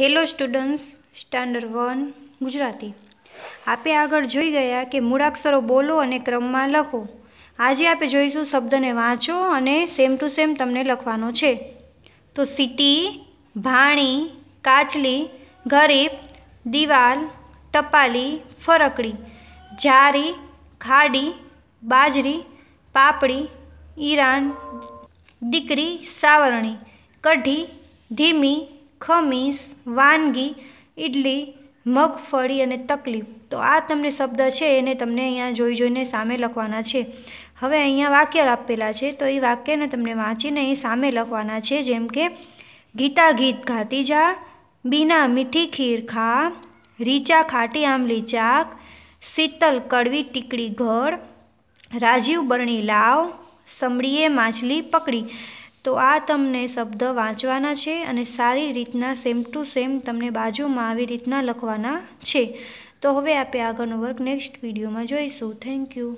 hello students standard one Gujarati આપે આગળ જોઈ ગયા કે મૂળાક્ષરો બોલો અને ક્રમમાં લખો આજે આપે જોઈશું શબ્દને વાંચો અને સેમ ટુ સેમ તમને લખવાનો છે તો સિટી ભાણી કાચલી ગરીબ દિવાલ ટપાલી ફરકડી જારી ખાડી બાજરી પાપડી ઈરાન દીકરી સાવરણી કઢી ધીમી ખમીસ વાનગી ઇડલી મગફળી અને તકલીફ તો આ તમને શબ્દ છે એને તમને અહીંયા જોઈ જોઈને સામે લખવાના છે હવે અહીંયા વાક્ય આપેલા છે તો એ વાક્યને તમને વાંચીને એ સામે લખવાના છે જેમ કે ગીતા ગીત ગાતી જા બીના મીઠી ખીર ખા રીચા ખાટી આંબલી ચાક શીતલ કડવી ટીકડી ગળ રાજીવ બરણી લાવ સમળીએ માછલી પકડી તો આ તમને શબ્દ વાંચવાના છે અને સારી રીતના સેમ ટુ સેમ તમને બાજુમાં આવી રીતના લખવાના છે તો હવે આપણે આગળનો વર્ક નેક્સ્ટ વિડીયોમાં જોઈશું થેન્ક યુ